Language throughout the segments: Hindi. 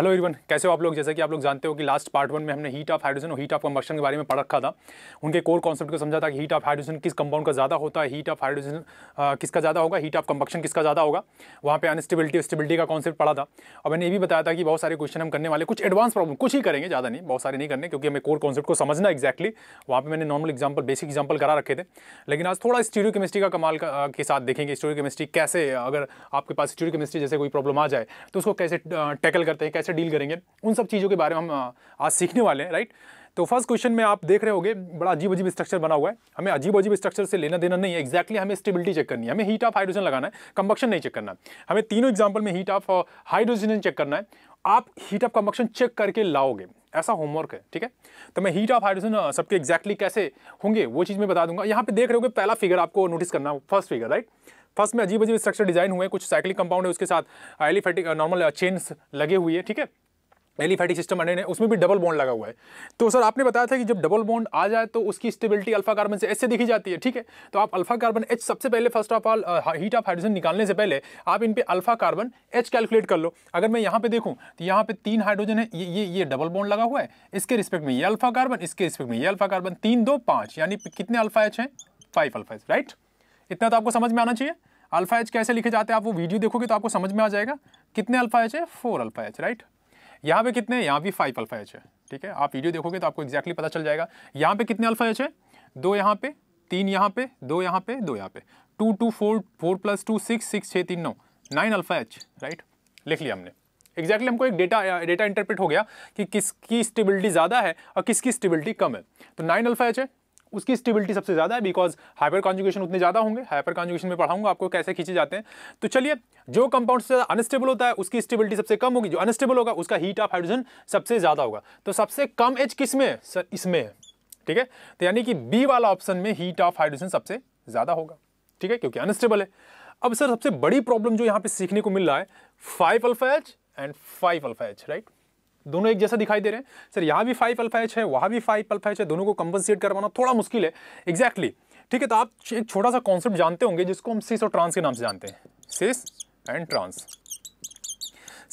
हेलो इवन कैसे हो आप लोग जैसे कि आप लोग जानते हो कि लास्ट पार्ट वन में हमने हीट ऑफ हाइड्रोजन और हीट ऑफ कंबक्शन के बारे में पढ़ रखा था उनके कोर कॉन्सेप्ट को समझा था कि हीट ऑफ हाइड्रोजन किस कंपाउंड का ज़्यादा होता है हीट ऑफ हाइड्रोजन किसका ज़्यादा होगा हीट ऑफ कंबक्शन किसका ज़्यादा होगा वहाँ पे अनस्टेबिलिटी स्टेबिलिटी का कॉन्सेप्ट पढ़ा था और मैंने ये भी बताया था कि बहुत सारे क्वेश्चन हम करने वाले कुछ एडवांस प्रॉब्लम कुछ ही करेंगे ज़्यादा नहीं बहुत सारे नहीं करने क्योंकि हमें कोर कॉन्सेप्ट को समझना एक्जैक्टली वहाँ पर मैंने नॉर्मल एग्जाम्पल बेसिक एग्जाम्पल करा रखे थे लेकिन आज थोड़ा स्टीरियो केमिस्ट्री का कमाल के साथ देखेंगे स्टोरी केमिस्ट्री कैसे अगर आपके पास स्टीरियो केमिस्ट्री जैसे कोई प्रॉब्लम आ जाए तो उसको कैसे टैकल करते हैं कैसे से डील करेंगे उन सब चीज़ों के बारे में हम आज सीखने वाले हैं राइट तो फर्स्ट क्वेश्चन में आप देख रहे होंगे बड़ा अजीब अजीब स्ट्रक्चर बना हुआ है हमें अजीब अजीब स्ट्रक्चर से लेना देना नहीं है एक्जैक्टली exactly हमें स्टेबिलिटी चेक करनी है हमें हीट ऑफ हाइड्रोजन लगाना है कंबक्शन नहीं चेक करना हमें तीनों एग्जाम्पल में हीट ऑफ हाइड्रोजन चेक करना है आप हीट ऑफ कंबक्शन चेक करके लाओगे ऐसा होमवर्क है ठीक है तो मैं हीट ऑफ हाइड्रोजन सबके एग्जैक्टली कैसे होंगे वो चीज़ मैं बता दूंगा यहाँ पे देख रहे हो पहला फिगर आपको नोटिस करना फर्स्ट फिगर राइट फर्स्ट में अजीब अजीब स्ट्रक्चर डिजाइन हुए कुछ साइक्लिक कंपाउंड है उसके साथ एलिफेटिक नॉर्मल चेन्स लगे हुए हैं ठीक है एलिफेटिक सिस्टम बने उसमें भी डबल बॉन्ड लगा हुआ है तो सर आपने बताया था कि जब डबल बॉन्ड आ जाए तो उसकी स्टेबिलिटी अल्फा कार्बन से एच से देखी जाती है ठीक है तो आप अल्फा कार्बन एच सबसे पहले first of all heat of hydrogen निकालने से पहले आप इन पर अल्फा कार्बन एच कैलकुलेट कर लो अगर मैं यहाँ पे देखूँ तो यहाँ पे तीन हाइड्रोजन है ये ये ये डबल बॉन्ड लगा हुआ है इसके रिस्पेक्ट में ये अल्फा कार्बन इसके रिस्पेक्ट में ये अल्फा कार्बन तीन दो पाँच यानी कितने अल्फा एच हैं फाइव अल्फा एच राइट इतना तो आपको समझ में आना चाहिए अल्फा एच कैसे लिखे जाते हैं आप वो वीडियो देखोगे तो आपको समझ में आ जाएगा कितने अल्फा एच है फोर अल्फा एच राइट यहाँ पे कितने यहाँ भी फाइव अल्फा एच है ठीक है आप वीडियो देखोगे तो आपको एक्जैक्टली पता चल जाएगा यहाँ पे कितने अल्फा एच है दो यहाँ पे तीन यहाँ पे दो यहाँ पे दो यहाँ पे two two four four plus two six six छः तीन नौ नाइन अल्फा एच राइट लिख लिया हमने एग्जैक्टली exactly हमको एक डेटा डेटा इंटरप्रेट हो गया कि किसकी स्टेबिलिटी ज़्यादा है और किसकी स्टेबिलिटी कम है तो नाइन अल्फा एच है उसकी स्टेबिलिटी सबसे ज़्यादा है बिकॉज हाइपर कॉन्जुगेशन उतने ज़्यादा होंगे हाइपर कॉन्जुगेशन में पढ़ाऊंगा आपको कैसे खींचे जाते हैं तो चलिए जो कंपाउंड से अनस्टेबल होता है उसकी स्टेबिलिटी सबसे कम होगी जो अनस्टेबल होगा उसका हीट ऑफ हाइड्रोजन सबसे ज़्यादा होगा तो सबसे कम एच किस में सर इसमें ठीक है तो यानी कि बी वाला ऑप्शन में हीट ऑफ हाइड्रोजन सबसे ज़्यादा होगा ठीक है क्योंकि अनस्टेबल है अब सर सबसे बड़ी प्रॉब्लम जो यहाँ पे सीखने को मिल रहा है five alpha H and five alpha H right दोनों एक जैसा दिखाई दे रहे हैं सर यहाँ भी फाइव अल्फा एच है वहाँ भी फाइव अल्फा एच है दोनों को कंपनसेट करवाना थोड़ा मुश्किल है एग्जैक्टली exactly. ठीक है तो आप एक छोटा सा कॉन्सेप्ट जानते होंगे जिसको हम सिस और ट्रांस के नाम से जानते हैं cis and trans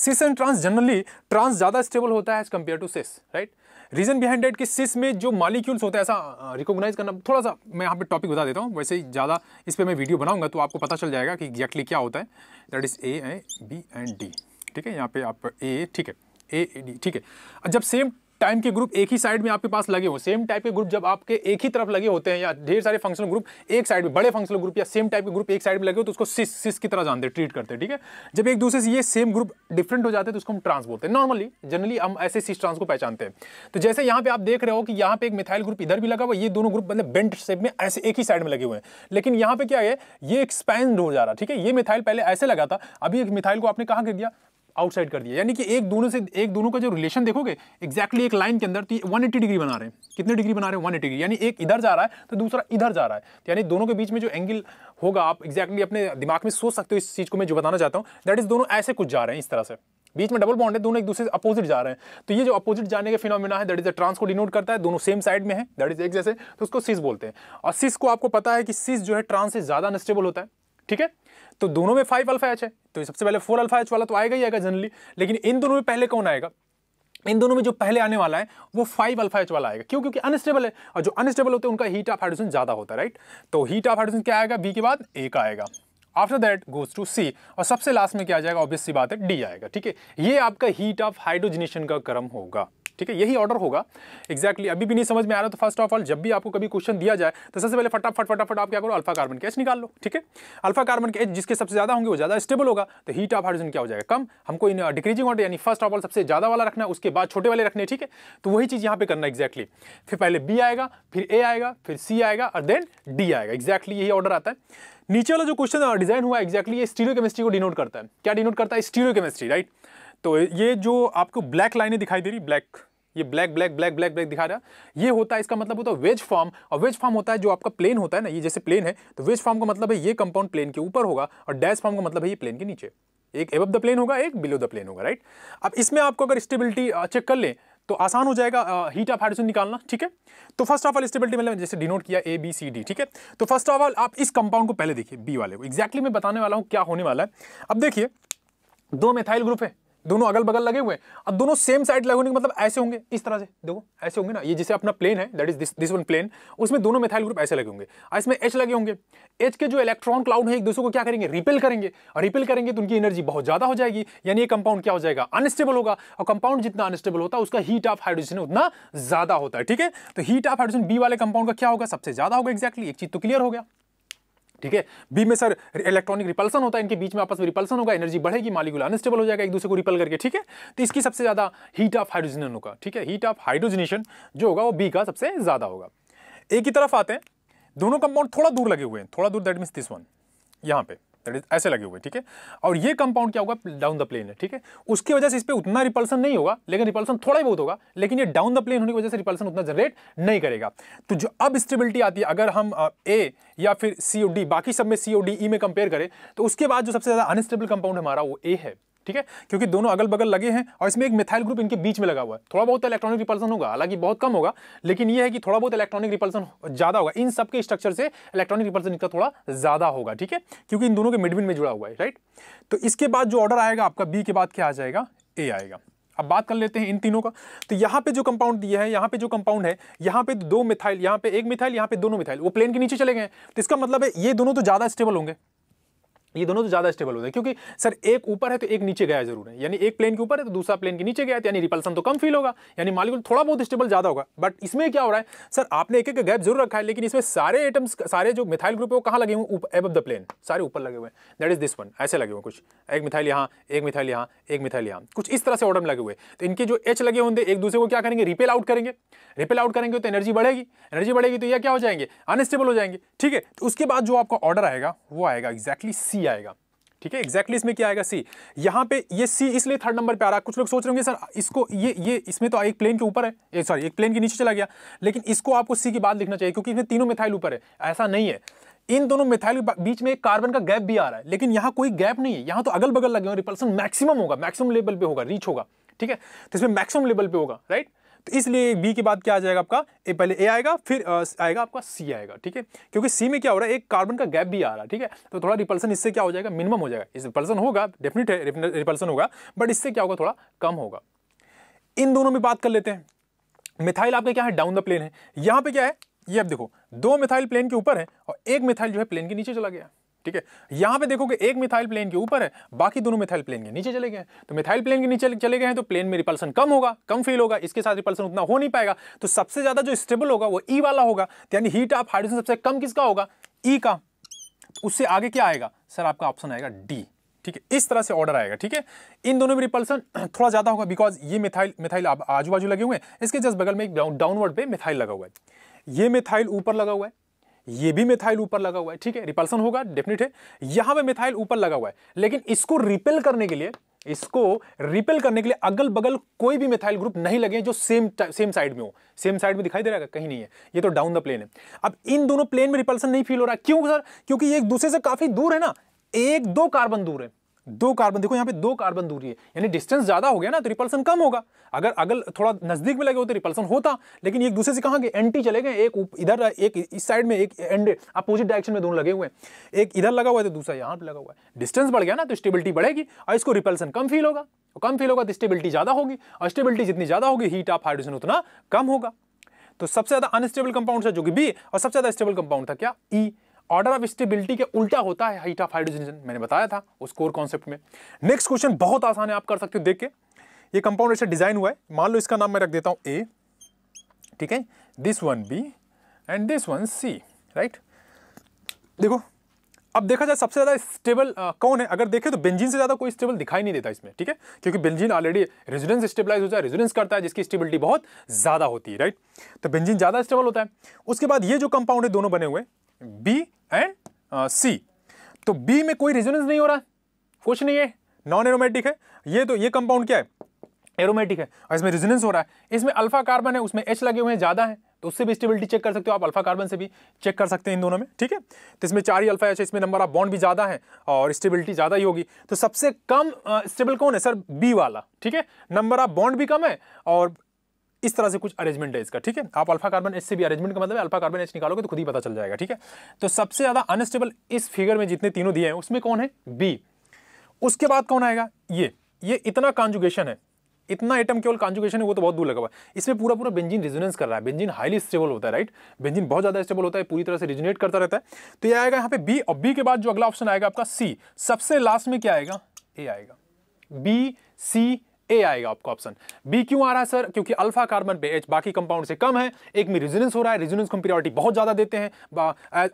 cis and trans generally trans ज़्यादा स्टेबल होता है as compare to cis right reason behind that कि सिस में जो मालिक्यूल्स होते हैं ऐसा रिकॉग्नाइज करना थोड़ा सा मैं यहाँ पे टॉपिक बता देता हूँ वैसे ही ज़्यादा इस पर मैं वीडियो बनाऊंगा तो आपको पता चल जाएगा कि एग्जैक्टली क्या होता है that is A B and D ठीक है यहाँ पे आप ए ठीक है ए डी ठीक है जब सेम टाइम के ग्रुप एक ही साइड में आपके पास लगे हो सेम टाइप के ग्रुप जब आपके एक ही तरफ लगे होते हैं या ढेर सारे फंक्शनल ग्रुप एक साइड में बड़े फंक्शनल ग्रुप या सेम टाइप के ग्रुप एक साइड में लगे हो तो उसको सिस सिस की तरह जानते हैं ट्रीट करते हैं ठीक है जब एक दूसरे से ये सेम ग्रुप डिफरेंट हो जाते हैं तो उसको हम ट्रांस बोलते हैं नॉर्मली जनरली हम ऐसे सिस ट्रांस को पहचानते हैं तो जैसे यहाँ पे आप देख रहे हो कि यहाँ पे एक मिथाइल ग्रुप इधर भी लगा हुआ ये दोनों ग्रुप मतलब बेंट शेप में ऐसे एक ही साइड में लगे हुए हैं लेकिन यहाँ पे क्या है ये एक्सपैंड हो जा रहा ठीक है ये मिथाइल पहले ऐसे लगा था अभी एक मिथाइल को आपने कहाँ कर दिया आउटसाइड कर दिया यानी कि एक दोनों से एक दोनों का जो रिलेशन देखोगे एग्जैक्टली एक लाइन के अंदर तो वन एट्टी डिग्री बना रहे हैं कितने डिग्री बना रहे हैं वन एट्टी डिग्री यानी एक इधर जा रहा है तो दूसरा इधर जा रहा है तो यानी दोनों के बीच में जो एंगल होगा आप एग्जैक्टली अपने दिमाग में सोच सकते हो इस चीज़ को मैं जो बताना चाहता हूँ दैट इज़ दोनों ऐसे कुछ जा रहे हैं इस तरह से बीच में डबल बॉन्ड है दोनों एक दूसरे से अपोजिट जा रहे हैं तो ये जो अपोजिट जाने के फिनोमिना है दैट इज अ ट्रांस को डिनोट करता है दोनों सेम साइड में है दैट इज एक जैसे तो उसको सिस बोलते हैं और सिस को आपको पता है कि सिस जो है ट्रांस से ज़्यादा अनस्टेबल होता है ठीक है तो दोनों में फाइव अल्फा एच है तो सबसे पहले फोर अल्फा एच वाला तो आएगा ही आएगा जनरली लेकिन इन दोनों में पहले कौन आएगा इन दोनों में जो पहले आने वाला है वो फाइव अल्फा एच वाला आएगा क्यों क्योंकि अनस्टेबल है और जो अनस्टेबल होते हैं उनका हीट ऑफ हाइड्रोजन ज़्यादा होता है राइट तो हीट ऑफ हाइड्रोजन क्या आएगा बी के बाद ए का आएगा after that goes to C और सबसे लास्ट में क्या आ जाएगा ऑब्वियस सी बात है डी आएगा ठीक है ये आपका हीट ऑफ हाइड्रोजनेशन का क्रम होगा ठीक है यही ऑर्डर होगा एक्जैक्टली exactly, अभी भी नहीं समझ में आ रहा तो फर्स्ट ऑफ ऑल जब भी आपको कभी क्वेश्चन दिया जाए तो सबसे पहले फटाफट फटाफट आप क्या करो अल्फा कार्बन के एच निकाल लो ठीक है अल्फा कार्बन के एच जिसके सबसे ज़्यादा होंगे वो ज़्यादा स्टेबल होगा तो हीट ऑफ हाइड्रोजन क्या हो जाएगा कम हमको इन डिक्रीजिंग uh, ऑर्डर यानी फर्स्ट ऑफ ऑल सबसे ज़्यादा वाला रखना है उसके बाद छोटे वाले रखने ठीक है तो वही चीज़ यहाँ पे करना एग्जैक्टली exactly. फिर पहले बी आएगा फिर ए आएगा फिर सी आएगा और देन डी आएगा एक्जैक्टली यही ऑर्डर आता है नीचे वाला जो क्वेश्चन डिजाइन uh, हुआ एक्जैक्टली स्टीरियो केमिस्ट्री को डिनोट करता है क्या डिनोट करता है स्टीरियो केमिस्ट्री राइट तो ये जो आपको ब्लैक लाइनें दिखाई दे रही ब्लैक ये black black black black black दिखा रहा है ये होता है इसका मतलब होता है वेज फॉर्म और वेज फॉर्म होता है जो आपका प्लेन होता है ना ये जैसे प्लेन है तो वेज फॉर्म का मतलब है ये कंपाउंड प्लेन के ऊपर होगा और डैश फॉर्म का मतलब है ये प्लेन के नीचे एक एब द प्लेन होगा एक बिलो द प्लेन होगा राइट अब इसमें आपको अगर स्टेबिलिटी चेक कर लें तो आसान हो जाएगा हीट ऑफ हाइड्रोजन निकालना ठीक है तो फर्स्ट ऑफ ऑल स्टेबिलिटी मतलब जैसे डिनोट किया ए बी सी डी ठीक है तो फर्स्ट ऑफ ऑल आप इस कंपाउंड को पहले देखिए बी वाले को एक्जैक्टली exactly मैं बताने वाला हूँ क्या होने वाला है अब देखिए दो मेथाइल ग्रुप है दोनों अगल बगल लगे हुए हैं अब दोनों सेम साइड लगे होने के मतलब ऐसे होंगे इस तरह से देखो ऐसे होंगे ना ये जैसे अपना प्लेन है that is this this one plane उसमें दोनों मिथाइल ग्रुप ऐसे लगे होंगे इसमें एच लगे होंगे एच के जो इलेक्ट्रॉन क्लाउड है एक दूसरे को क्या करेंगे रिपेल करेंगे और रिपेल करेंगे तो उनकी एनर्जी बहुत ज़्यादा हो जाएगी यानी ये कंपाउंड क्या हो जाएगा अनस्टेबल होगा और कंपाउंड जितना अनस्टेबल होता है उसका हीट ऑफ हाइड्रोजन उतना ज़्यादा होता है ठीक है तो हीट ऑफ हाइड्रोजन बी वाले कंपाउंड का क्या होगा सबसे ज़्यादा होगा एक्जैक्टली एक चीज़ तो क्लियर हो गया ठीक है बी में सर इलेक्ट्रॉनिक रिपल्सन होता है इनके बीच में आपस में रिपल्सन होगा एनर्जी बढ़ेगी मालिकुल अनस्टेबल हो जाएगा एक दूसरे को रिपल करके ठीक है तो इसकी सबसे ज़्यादा हीट ऑफ हाइड्रोजन होगा ठीक है हीट ऑफ हाइड्रोजनेशन जो होगा वो बी का सबसे ज़्यादा होगा एक ही तरफ आते हैं दोनों कंपाउंड थोड़ा दूर लगे हुए हैं थोड़ा दूर दैट मीन्स दिस वन यहाँ पर दैट इज ऐसे लगे हुए ठीक है और ये कंपाउंड क्या होगा डाउन द प्लेन है ठीक है उसकी वजह से इस पर उतना रिपल्सन नहीं होगा लेकिन रिपल्सन थोड़ा ही बहुत होगा लेकिन ये डाउन द प्लेन होने की वजह से रिपल्सन उतना जनरेट नहीं करेगा तो जो अब स्टेबिलिटी आती है अगर हम ए या फिर सी ओ डी बाकी सब में सी ओ डी ई में कंपेयर करें तो उसके बाद जो सबसे ज़्यादा अनस्टेबल कंपाउंड हमारा वो ए है ठीक है क्योंकि दोनों अगल बगल लगे हैं और इसमें एक मिथाइल ग्रुप इनके बीच में लगा हुआ है थोड़ा बहुत इलेक्ट्रॉनिक रिपल्सन होगा हालांकि बहुत कम होगा लेकिन यह है कि थोड़ा बहुत इलेक्ट्रॉनिक रिपल्सन ज़्यादा होगा इन सबके स्ट्रक्चर से इलेक्ट्रॉनिक रिपल्सन इनका थोड़ा ज़्यादा होगा ठीक है क्योंकि इन दोनों के मिडविन में जुड़ा हुआ है राइट तो इसके बाद जो ऑर्डर आएगा आपका बी के बाद क्या आ जाएगा ए आएगा अब बात कर लेते हैं इन तीनों का तो यहाँ पे जो कंपाउंड दिया है यहाँ पे जो कंपाउंड है यहाँ पे दो मिथाइल यहाँ पे एक मिथाइल यहाँ पे दोनों मिथाइल वो प्लेन के नीचे चले गए तो इसका मतलब है ये दोनों तो ज़्यादा स्टेबल होंगे ये दोनों तो ज़्यादा स्टेबल होते हैं क्योंकि सर एक ऊपर है तो एक नीचे गया जरूर है यानी एक प्लेन के ऊपर है तो दूसरा प्लेन के नीचे गया तो यानी रिपल्सन तो कम फील होगा यानी मालिकुल थोड़ा बहुत स्टेबल ज़्यादा होगा बट इसमें क्या हो रहा है सर आपने एक एक गैप जरूर रखा है लेकिन इसमें सारे एटम्स सारे जो मिथाइल ग्रुप है वो कहाँ लगे हुए एब द प्लेन सारे ऊपर लगे हुए हैं दैट इज दिस वन ऐसे लगे हुए कुछ एक मिथाइल यहाँ एक मिथाइल यहाँ एक मिथाइल यहाँ कुछ इस तरह से ऑर्डर लगे हुए तो इनके जो एच लगे होंगे एक दूसरे को क्या करेंगे रिपेल आउट करेंगे रिपेल आउट करेंगे तो एनर्जी बढ़ेगी एनर्जी बढ़ेगी तो यह क्या हो जाएंगे अनस्टेबल हो जाएंगे ठीक है तो उसके बाद जो आपका ऑर्डर आएगा वो आएगा एग्जैक्टली सी आएगा ठीक है एग्जैक्टली इसमें क्या आएगा सी यहाँ पे ये सी इसलिए थर्ड नंबर पे आ रहा है कुछ लोग सोच रहे होंगे सर इसको ये ये इसमें तो एक प्लेन के ऊपर है सॉरी एक प्लेन के नीचे चला गया लेकिन इसको आपको सी के बाद लिखना चाहिए क्योंकि इसमें तीनों मिथाइल ऊपर है ऐसा नहीं है इन दोनों मिथाइल के बीच में एक कार्बन का गैप भी आ रहा है लेकिन यहाँ कोई गैप नहीं है यहाँ तो अगल बगल लगे हुए रिपल्सन मैक्सिमम होगा मैक्सिमम लेवल पर होगा रीच होगा ठीक है तो इसमें मैक्सिमम लेवल पर होगा राइट तो इसलिए बी के बाद क्या आ जाएगा आपका ए पहले ए आएगा फिर आएगा आपका सी आएगा ठीक है क्योंकि सी में क्या हो रहा है एक कार्बन का गैप भी आ रहा है ठीक है तो थोड़ा रिपल्सन इससे क्या हो जाएगा मिनिमम हो जाएगा इस रिपल्सन होगा डेफिनेट है रिपल्सन होगा बट इससे क्या होगा थोड़ा कम होगा इन दोनों में बात कर लेते हैं मिथाइल आपका क्या है डाउन द प्लेन है यहाँ पर क्या है ये आप देखो दो मिथाइल प्लेन के ऊपर है और एक मिथाइल जो है प्लेन के नीचे चला गया ठीक है यहां पे देखोगे एक मिथाइल प्लेन के ऊपर है बाकी दोनों मिथाइल प्लेन के नीचे चले गए तो मिथाइल प्लेन के नीचे चले गए हैं तो प्लेन तो में रिपल्सन कम होगा कम फील होगा इसके साथ रिपल्सन उतना हो नहीं पाएगा तो सबसे ज्यादा जो स्टेबल होगा वो ई e वाला होगा यानी हीट ऑफ हाइड्रोजन सबसे कम किसका होगा ई e का उससे आगे क्या आएगा सर आपका ऑप्शन आएगा डी ठीक है इस तरह से ऑर्डर आएगा ठीक है इन दोनों में रिपल्सन थोड़ा ज्यादा होगा बिकॉज ये मिथाइल मिथाइल आजू बाजू लगे हुए हैं इसके जस्ट बगल में एक डाउनवर्ड पे मिथाइल लगा हुआ है ये मिथाइल ऊपर लगा हुआ है ये भी मिथाइल ऊपर लगा हुआ है ठीक है रिपल्सन होगा डेफिनेट है यहां पे मिथाइल ऊपर लगा हुआ है लेकिन इसको रिपेल करने के लिए इसको रिपेल करने के लिए अगल बगल कोई भी मिथाइल ग्रुप नहीं लगे जो सेम सेम साइड में हो सेम साइड में दिखाई दे रहा है कहीं नहीं है ये तो डाउन द प्लेन है अब इन दोनों प्लेन में रिपल्सन नहीं फील हो रहा क्यों सर क्योंकि एक दूसरे से काफी दूर है ना एक दो कार्बन दूर है दो कार्बन देखो यहाँ पे दो कार्बन दूरी है यानी डिस्टेंस ज्यादा हो गया ना तो रिपल्सन कम होगा अगर अगर थोड़ा नजदीक में लगे होते तो रिपल्सन होता लेकिन एक दूसरे से कहाँ गए एंटी चले गए एक इधर एक इस साइड में एक एंड अपोजिट डायरेक्शन में दोनों लगे हुए हैं एक इधर लगा हुआ है तो दूसरा यहाँ पर लगा हुआ है डिस्टेंस बढ़ गया ना तो स्टेबिलिटी बढ़ेगी और इसको रिपल्सन कम फील होगा कम फील होगा तो स्टेबिलिटी ज्यादा होगी और स्टेबिलिटी जितनी ज्यादा होगी हीट ऑफ हाइड्रोजन उतना कम होगा तो सबसे ज्यादा अनस्टेबल कंपाउंड था जो कि बी और सबसे ज्यादा स्टेबल कंपाउंड था क्या E e. Order of stability के उल्टा होता है हाइट ऑफ हाइड्रोजन मैंने बताया था उस कोर कॉन्सेप्ट में नेक्स्ट क्वेश्चन बहुत आसान है आप कर सकते हो देख के ये कंपाउंड ऐसे डिजाइन हुआ है मान लो इसका नाम मैं रख देता हूँ ए ठीक है this one B and this one C right देखो अब देखा जाए सबसे ज़्यादा स्टेबल कौन है अगर देखें तो बेंजीन से ज़्यादा कोई स्टेबल दिखाई नहीं देता इसमें ठीक है क्योंकि बेंजीन ऑलरेडी रेजिडेंस स्टेबलाइज हो जाए रेजिडेंस करता है जिसकी स्टेबिलिटी बहुत ज़्यादा होती है राइट तो बेंजीन ज़्यादा स्टेबल होता है उसके बाद ये जो कंपाउंड है दोनों बने हुए बी एंड सी तो बी में कोई रेजोनेंस नहीं हो रहा कुछ नहीं है नॉन एरोमेटिक है ये तो ये कंपाउंड क्या है एरोमेटिक है और इसमें रेजोनेंस हो रहा है इसमें अल्फा कार्बन है उसमें एच लगे हुए हैं ज़्यादा है तो उससे भी स्टेबिलिटी चेक कर सकते हो आप अल्फा कार्बन से भी चेक कर सकते हैं इन दोनों में ठीक है तो इसमें चार ही अल्फा एच इसमें नंबर ऑफ बॉन्ड भी ज़्यादा है और स्टेबिलिटी ज़्यादा ही होगी तो सबसे कम स्टेबल कौन है सर बी वाला ठीक है नंबर ऑफ बॉन्ड भी कम है और इस तरह से कुछ अरेंजमेंट है इसका ठीक है आप अल्फा कार्बन एच से भी अरेंजमेंट का मतलब अल्फा कार्बन एच निकालोगे तो खुद ही पता चल जाएगा ठीक है तो सबसे ज़्यादा अनस्टेबल इस फिगर में जितने तीनों दिए हैं उसमें कौन है बी उसके बाद कौन आएगा ये ये इतना कॉन्जुगेशन है इतना आइटम केवल कॉन्जुगेशन है वो तो बहुत दूर लगा हुआ है इसमें पूरा पूरा बेंजिन रिजोनेंस कर रहा है बेंजिन हाईली स्टेबल होता है राइट बेंजिन बहुत ज़्यादा स्टेबल होता है पूरी तरह से रिजोनेट करता रहता है तो ये आएगा यहाँ पे बी और बी के बाद जो अगला ऑप्शन आएगा आपका सी सबसे लास्ट में क्या आएगा ए आएगा बी सी ए आएगा आपका ऑप्शन बी क्यों आ रहा है सर क्योंकि अल्फा कार्बन पे एच बाकी कंपाउंड से कम है एक में रिजोनेंस हो रहा है रिजोनेंस को प्रियोरिटी बहुत ज़्यादा देते हैं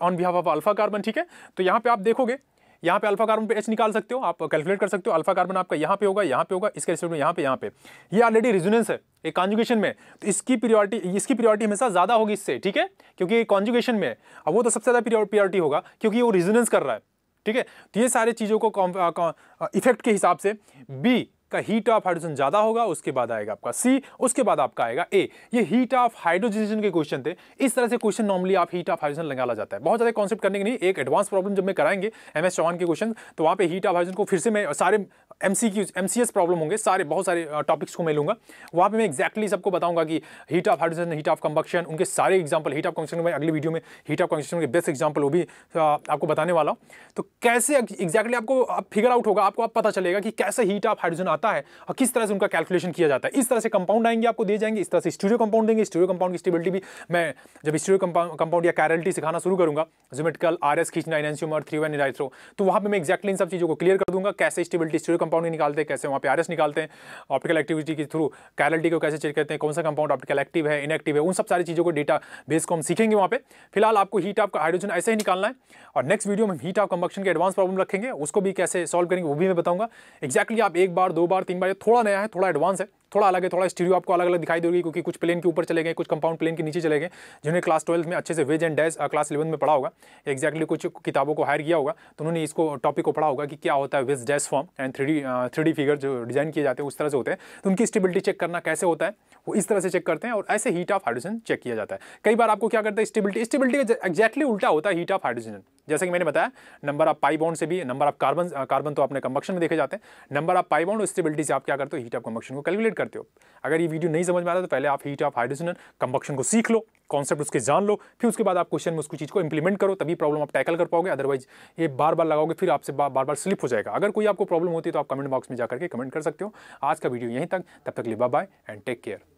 on behalf of alpha carbon ठीक है तो यहाँ पे आप देखोगे यहाँ पे अल्फा कार्बन पे एच निकाल सकते हो आप कैलकुलेट कर सकते हो अल्फा कार्बन आपका यहाँ पे होगा यहाँ पे होगा इसके रिस्पेक्ट में यहाँ पे यहाँ पे ये ऑलरेडी रिजोनेंस है एक कॉन्जुगेशन में तो इसकी प्रियोरिटी इसकी प्रियोरिटी हमेशा ज़्यादा होगी इससे ठीक है क्योंकि कॉन्जुगेशन में अब वो तो सबसे ज़्यादा प्रियोरिटी होगा क्योंकि वो रिजोनेंस कर रहा है ठीक है तो ये सारी चीज़ों को इफेक्ट के हिसाब से बी आपका हीट ऑफ हाइड्रोजन ज़्यादा होगा उसके बाद आएगा आपका सी उसके बाद आपका आएगा ए ये हीट ऑफ हाइड्रोजन के क्वेश्चन थे इस तरह से क्वेश्चन नॉर्मली आप हीट ऑफ हाइड्रोजन निकाला जाता है बहुत ज़्यादा कॉन्सेप्ट करने के नहीं एक एडवांस प्रॉब्लम जब मैं कराएंगे एम एस चौहान के क्वेश्चन तो वहाँ पे हीट ऑफ हाइड्रोजन को फिर से मैं सारे M C Qs M C S problem होंगे सारे बहुत सारे टॉपिक्स को मैं लूँगा वहाँ पे मैं एक्जैक्टली exactly सबको बताऊँगा कि heat of hydrogen heat of combustion उनके सारे एग्जाम्पल हीट ऑफ कंक्शन में अगली वीडियो में हीट ऑफ कंक्शन के बेस्ट एग्जाम्पल वो भी आपको बताने वाला हूँ तो कैसे एग्जैक्टली exactly आपको आप फिगर आउट होगा आपको आप पता चलेगा कि कैसे हीट ऑफ हाइड्रोजन आता है और किस तरह से उनका कैलकुलेशन किया जाता है इस तरह से कंपाउंड आएंगे आपको दिए जाएंगे इस तरह से स्टूडियो कंपाउंड देंगे स्टूडियो कंपाउंड की स्टेबिलिटी भी मैं जब स्टूडियो कंपाउंड या कैरलिटी सिखाना शुरू करूँगा जोमेटिकल आर एस खींचना इनशियम एनसीमर थ्री वन तो वहाँ पर मैं एक्जैक्टली इन सब चीज़ों को क्लियर कर दूंगा कैसे स्टेबिलिटी स्टूडियो कंपाउंड निकालते हैं कैसे वहाँ पे आर निकालते हैं ऑप्टिकल एक्टिविटी के थ्रू कैरलिटी को कैसे चेक करते हैं कौन सा कंपाउंड ऑप्टिकल एक्टिव है इनएक्टिव है उन सब सारी चीज़ों को डेटा बेस को हम सीखेंगे वहाँ पे फिलहाल आपको हीट ऑफ का हाइड्रोजन ऐसे ही निकालना है और नेक्स्ट वीडियो में हीट ऑफ कंबक्शन के एडवांस प्रॉब्लम रखेंगे उसको भी कैसे सॉल्व करेंगे वो भी मैं बताऊँगा एक्जैक्टली आप एक बार दो बार तीन बार थोड़ा नया है थोड़ा एडवांस है थोड़ा अलग है थोड़ा स्टीरियो आपको अलग अलग दिखाई देगी क्योंकि कुछ प्लेन के ऊपर चले गए कुछ कंपाउंड प्लेन के नीचे चले गए जिन्होंने क्लास ट्वेल्थ में अच्छे से wedge and dash class eleven में पढ़ा होगा एक्जैक्टली कुछ किताबों को हायर किया होगा तो उन्होंने इसको टॉपिक को पढ़ा होगा कि क्या होता है wedge dash form and three three figure जो डिजाइन किए जाते हैं उस तरह से होते हैं तो उनकी स्टेबिलिटी चेक करना कैसे होता है वो इस तरह से चेक करते हैं और ऐसे हीट ऑफ हाइड्रोजन चेक किया जाता है कई बार आपको क्या करता है स्टेबिलिटी स्टेबिलिटी एक्जैक्टली उल्टा होता है हीट ऑफ हाइड्रोजन जैसे कि मैंने बताया नंबर ऑफ पाई बाउंड से भी नंबर ऑफ कार्बन कार्बन तो अपने कम्बक्शन में देखे जाते हैं number of pi bond stability से आप क्या करते हो हीट ऑफ कम्बक्शन को कैलकुलेट करते हो अगर ये वीडियो नहीं समझ में आता तो पहले आप हीट ऑफ हाइड्रोजन कम्बक्शन को सीख लो कॉन्सेप्ट उसके जान लो फिर उसके बाद आप क्वेश्चन में उसको चीज़ को इंप्लीमेंट करो तभी प्रॉब्लम आप टैकल कर पाओगे अदरवाइज ये बार बार लगाओगे फिर आपसे बार बार स्लिप हो जाएगा अगर कोई आपको प्रॉब्लम होती है तो आप कमेंट बॉक्स में जाकर के कमेंट कर सकते हो आज का वीडियो यहीं तक तब तक लिबा बाय एंड टेक केयर